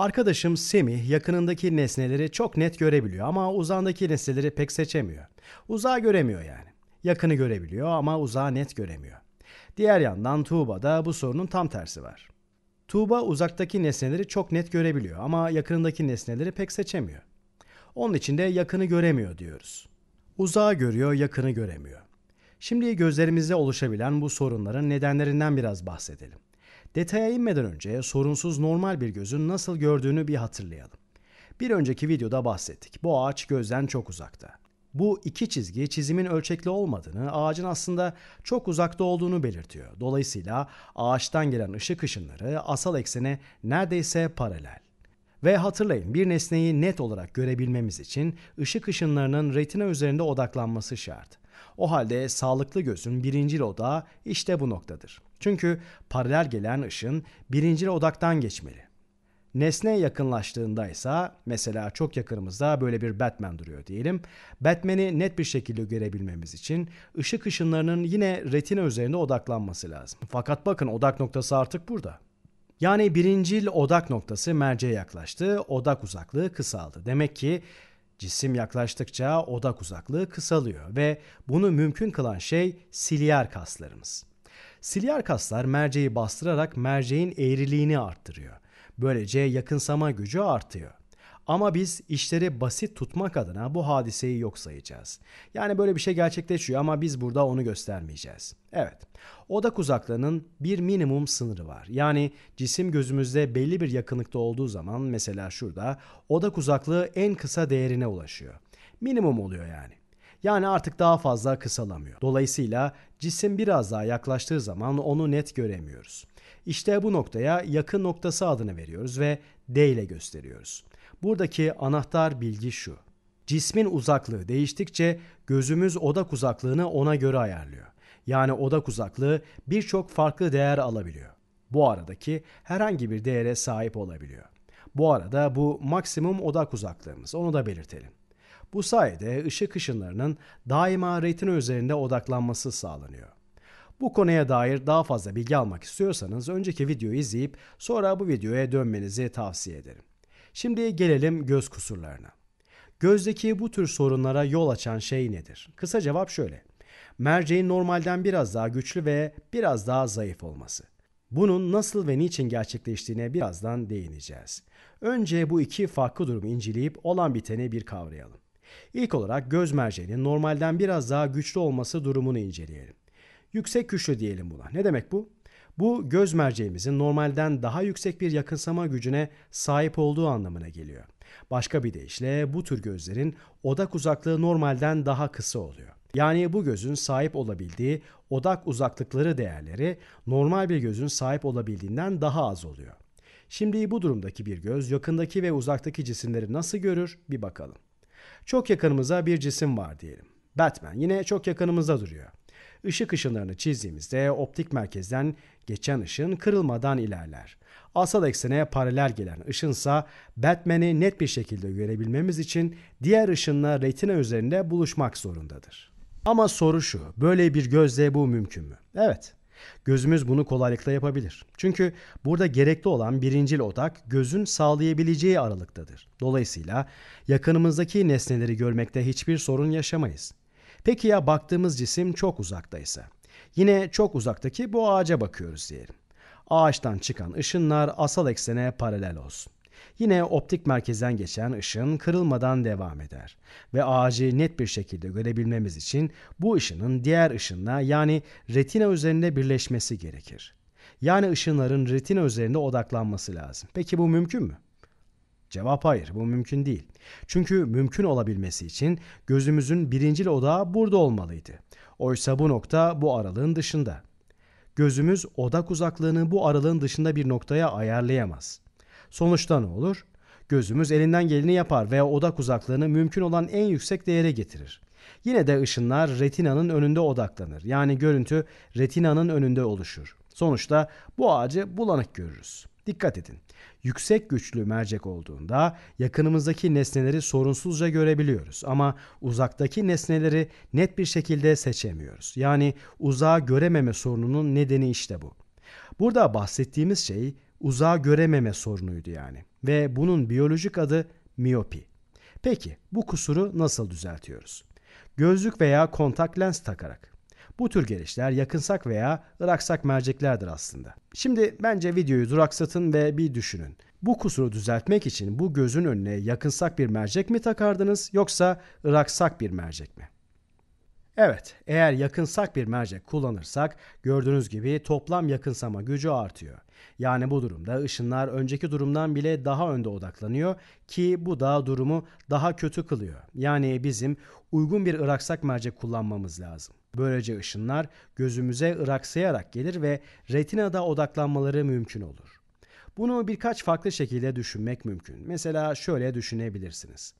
Arkadaşım Semih yakınındaki nesneleri çok net görebiliyor ama uzandaki nesneleri pek seçemiyor. Uzağı göremiyor yani. Yakını görebiliyor ama uzağı net göremiyor. Diğer yandan Tuğba'da bu sorunun tam tersi var. Tuğba uzaktaki nesneleri çok net görebiliyor ama yakınındaki nesneleri pek seçemiyor. Onun için de yakını göremiyor diyoruz. Uzağı görüyor, yakını göremiyor. Şimdi gözlerimizde oluşabilen bu sorunların nedenlerinden biraz bahsedelim. Detaya inmeden önce sorunsuz normal bir gözün nasıl gördüğünü bir hatırlayalım. Bir önceki videoda bahsettik. Bu ağaç gözden çok uzakta. Bu iki çizgi çizimin ölçekli olmadığını, ağacın aslında çok uzakta olduğunu belirtiyor. Dolayısıyla ağaçtan gelen ışık ışınları asal eksene neredeyse paralel. Ve hatırlayın bir nesneyi net olarak görebilmemiz için ışık ışınlarının retina üzerinde odaklanması şart. O halde sağlıklı gözün birinci odağı işte bu noktadır. Çünkü paralel gelen ışın birincil odaktan geçmeli. Nesne yakınlaştığında ise mesela çok yakınımızda böyle bir Batman duruyor diyelim. Batman'i net bir şekilde görebilmemiz için ışık ışınlarının yine retina üzerinde odaklanması lazım. Fakat bakın odak noktası artık burada. Yani birincil odak noktası merceğe yaklaştı, odak uzaklığı kısaldı. Demek ki cisim yaklaştıkça odak uzaklığı kısalıyor ve bunu mümkün kılan şey siliyer kaslarımız. Siliyer kaslar merceği bastırarak merceğin eğriliğini arttırıyor. Böylece yakınsama gücü artıyor. Ama biz işleri basit tutmak adına bu hadiseyi yok sayacağız. Yani böyle bir şey gerçekleşiyor ama biz burada onu göstermeyeceğiz. Evet, odak uzaklığının bir minimum sınırı var. Yani cisim gözümüzde belli bir yakınlıkta olduğu zaman mesela şurada odak uzaklığı en kısa değerine ulaşıyor. Minimum oluyor yani. Yani artık daha fazla kısalamıyor. Dolayısıyla Cisim biraz daha yaklaştığı zaman onu net göremiyoruz. İşte bu noktaya yakın noktası adını veriyoruz ve D ile gösteriyoruz. Buradaki anahtar bilgi şu. Cismin uzaklığı değiştikçe gözümüz odak uzaklığını ona göre ayarlıyor. Yani odak uzaklığı birçok farklı değer alabiliyor. Bu aradaki herhangi bir değere sahip olabiliyor. Bu arada bu maksimum odak uzaklığımız onu da belirtelim. Bu sayede ışık ışınlarının daima retina üzerinde odaklanması sağlanıyor. Bu konuya dair daha fazla bilgi almak istiyorsanız önceki videoyu izleyip sonra bu videoya dönmenizi tavsiye ederim. Şimdi gelelim göz kusurlarına. Gözdeki bu tür sorunlara yol açan şey nedir? Kısa cevap şöyle. Merceğin normalden biraz daha güçlü ve biraz daha zayıf olması. Bunun nasıl ve niçin gerçekleştiğine birazdan değineceğiz. Önce bu iki farklı durumu inceleyip olan biteni bir kavrayalım. İlk olarak göz merceğinin normalden biraz daha güçlü olması durumunu inceleyelim. Yüksek güçlü diyelim buna. Ne demek bu? Bu göz merceğimizin normalden daha yüksek bir yakınsama gücüne sahip olduğu anlamına geliyor. Başka bir deyişle bu tür gözlerin odak uzaklığı normalden daha kısa oluyor. Yani bu gözün sahip olabildiği odak uzaklıkları değerleri normal bir gözün sahip olabildiğinden daha az oluyor. Şimdi bu durumdaki bir göz yakındaki ve uzaktaki cisimleri nasıl görür bir bakalım. Çok yakınımıza bir cisim var diyelim. Batman yine çok yakınımızda duruyor. Işık ışınlarını çizdiğimizde optik merkezden geçen ışın kırılmadan ilerler. Asal eksene paralel gelen ışınsa Batman'i net bir şekilde görebilmemiz için diğer ışınla retina üzerinde buluşmak zorundadır. Ama soru şu, böyle bir gözle bu mümkün mü? Evet, Gözümüz bunu kolaylıkla yapabilir. Çünkü burada gerekli olan birincil odak gözün sağlayabileceği aralıktadır. Dolayısıyla yakınımızdaki nesneleri görmekte hiçbir sorun yaşamayız. Peki ya baktığımız cisim çok uzaktaysa? Yine çok uzaktaki bu ağaca bakıyoruz diyelim. Ağaçtan çıkan ışınlar asal eksene paralel olsun. Yine optik merkezden geçen ışın kırılmadan devam eder ve ağacı net bir şekilde görebilmemiz için bu ışının diğer ışınla yani retina üzerinde birleşmesi gerekir. Yani ışınların retina üzerinde odaklanması lazım. Peki bu mümkün mü? Cevap hayır, bu mümkün değil. Çünkü mümkün olabilmesi için gözümüzün birincil odağı burada olmalıydı. Oysa bu nokta bu aralığın dışında. Gözümüz odak uzaklığını bu aralığın dışında bir noktaya ayarlayamaz. Sonuçta ne olur? Gözümüz elinden geleni yapar veya odak uzaklığını mümkün olan en yüksek değere getirir. Yine de ışınlar retinanın önünde odaklanır. Yani görüntü retinanın önünde oluşur. Sonuçta bu ağacı bulanık görürüz. Dikkat edin. Yüksek güçlü mercek olduğunda yakınımızdaki nesneleri sorunsuzca görebiliyoruz ama uzaktaki nesneleri net bir şekilde seçemiyoruz. Yani uzağa görememe sorununun nedeni işte bu. Burada bahsettiğimiz şey uzağa görememe sorunuydu yani. Ve bunun biyolojik adı miyopi. Peki bu kusuru nasıl düzeltiyoruz? Gözlük veya kontak lens takarak. Bu tür gelişler yakınsak veya ıraksak merceklerdir aslında. Şimdi bence videoyu duraksatın ve bir düşünün. Bu kusuru düzeltmek için bu gözün önüne yakınsak bir mercek mi takardınız yoksa ıraksak bir mercek mi? Evet, eğer yakınsak bir mercek kullanırsak gördüğünüz gibi toplam yakınsama gücü artıyor. Yani bu durumda ışınlar önceki durumdan bile daha önde odaklanıyor ki bu da durumu daha kötü kılıyor. Yani bizim uygun bir ıraksak mercek kullanmamız lazım. Böylece ışınlar gözümüze ıraksayarak gelir ve retinada odaklanmaları mümkün olur. Bunu birkaç farklı şekilde düşünmek mümkün. Mesela şöyle düşünebilirsiniz.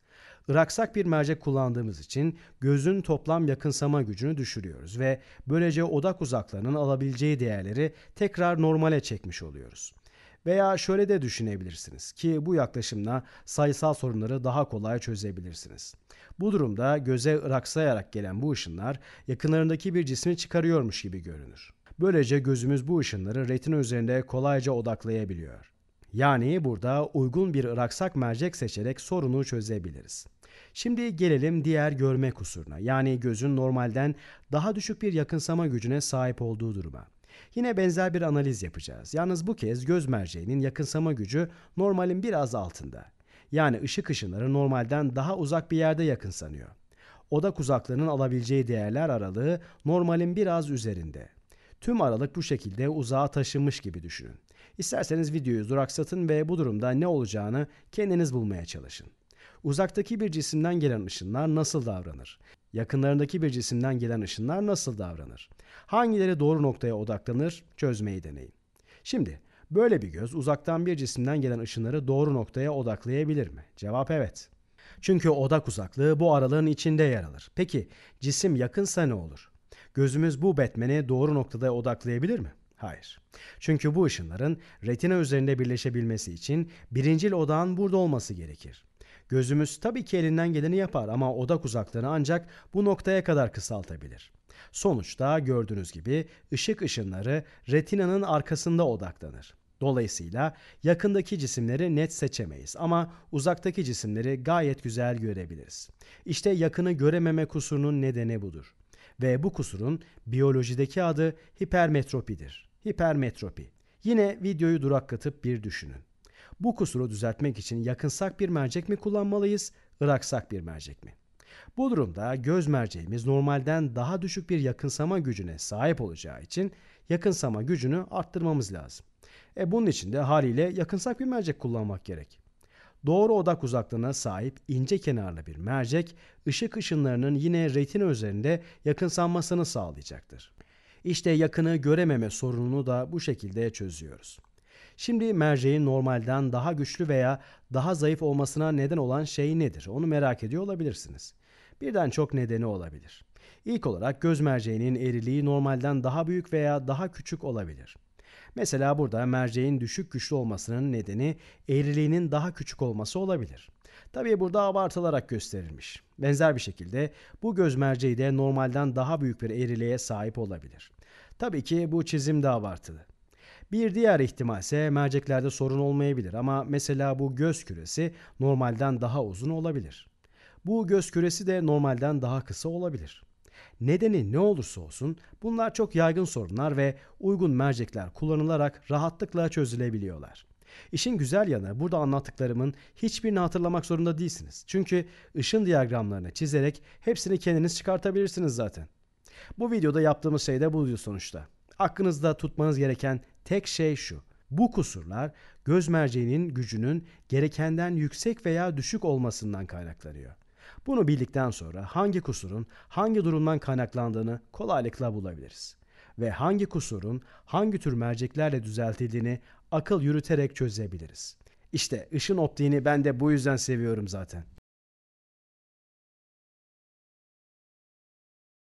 Iraksak bir mercek kullandığımız için gözün toplam yakınsama gücünü düşürüyoruz ve böylece odak uzaklarının alabileceği değerleri tekrar normale çekmiş oluyoruz. Veya şöyle de düşünebilirsiniz ki bu yaklaşımla sayısal sorunları daha kolay çözebilirsiniz. Bu durumda göze ıraksayarak gelen bu ışınlar yakınlarındaki bir cismi çıkarıyormuş gibi görünür. Böylece gözümüz bu ışınları retina üzerinde kolayca odaklayabiliyor. Yani burada uygun bir Iraksak mercek seçerek sorunu çözebiliriz. Şimdi gelelim diğer görme kusuruna yani gözün normalden daha düşük bir yakınsama gücüne sahip olduğu duruma. Yine benzer bir analiz yapacağız. Yalnız bu kez göz merceğinin yakınsama gücü normalin biraz altında. Yani ışık ışınları normalden daha uzak bir yerde yakınsanıyor. Odak uzaklığının alabileceği değerler aralığı normalin biraz üzerinde. Tüm aralık bu şekilde uzağa taşınmış gibi düşünün. İsterseniz videoyu duraksatın ve bu durumda ne olacağını kendiniz bulmaya çalışın. Uzaktaki bir cisimden gelen ışınlar nasıl davranır? Yakınlarındaki bir cisimden gelen ışınlar nasıl davranır? Hangileri doğru noktaya odaklanır? Çözmeyi deneyin. Şimdi böyle bir göz uzaktan bir cisimden gelen ışınları doğru noktaya odaklayabilir mi? Cevap evet. Çünkü odak uzaklığı bu aralığın içinde yer alır. Peki cisim yakınsa ne olur? Gözümüz bu Batman'i doğru noktada odaklayabilir mi? Hayır. Çünkü bu ışınların retina üzerinde birleşebilmesi için birincil odağın burada olması gerekir. Gözümüz tabii ki elinden geleni yapar ama odak uzaklığını ancak bu noktaya kadar kısaltabilir. Sonuçta gördüğünüz gibi ışık ışınları retinanın arkasında odaklanır. Dolayısıyla yakındaki cisimleri net seçemeyiz ama uzaktaki cisimleri gayet güzel görebiliriz. İşte yakını görememe kusurunun nedeni budur ve bu kusurun biyolojideki adı hipermetropidir. Hipermetropi. Yine videoyu duraklatıp bir düşünün. Bu kusuru düzeltmek için yakınsak bir mercek mi kullanmalıyız, ıraksak bir mercek mi? Bu durumda göz merceğimiz normalden daha düşük bir yakınsama gücüne sahip olacağı için yakınsama gücünü arttırmamız lazım. E bunun için de haliyle yakınsak bir mercek kullanmak gerek. Doğru odak uzaklığına sahip ince kenarlı bir mercek ışık ışınlarının yine retina üzerinde yakınsanmasını sağlayacaktır. İşte yakını görememe sorununu da bu şekilde çözüyoruz. Şimdi merceğin normalden daha güçlü veya daha zayıf olmasına neden olan şey nedir? Onu merak ediyor olabilirsiniz. Birden çok nedeni olabilir. İlk olarak göz merceğinin eriliği normalden daha büyük veya daha küçük olabilir. Mesela burada merceğin düşük güçlü olmasının nedeni eriliğinin daha küçük olması olabilir. Tabii burada abartılarak gösterilmiş. Benzer bir şekilde bu göz merceği de normalden daha büyük bir eğriliğe sahip olabilir. Tabii ki bu çizim de abartılı. Bir diğer ihtimalse merceklerde sorun olmayabilir ama mesela bu göz küresi normalden daha uzun olabilir. Bu göz küresi de normalden daha kısa olabilir. Nedeni ne olursa olsun bunlar çok yaygın sorunlar ve uygun mercekler kullanılarak rahatlıkla çözülebiliyorlar. İşin güzel yanı burada anlattıklarımın hiçbirini hatırlamak zorunda değilsiniz. Çünkü ışın diyagramlarını çizerek hepsini kendiniz çıkartabilirsiniz zaten. Bu videoda yaptığımız şey de buydu sonuçta. Aklınızda tutmanız gereken tek şey şu. Bu kusurlar göz merceğinin gücünün gerekenden yüksek veya düşük olmasından kaynaklanıyor. Bunu bildikten sonra hangi kusurun hangi durumdan kaynaklandığını kolaylıkla bulabiliriz ve hangi kusurun hangi tür merceklerle düzeltildiğini akıl yürüterek çözebiliriz. İşte ışın optiğini ben de bu yüzden seviyorum zaten.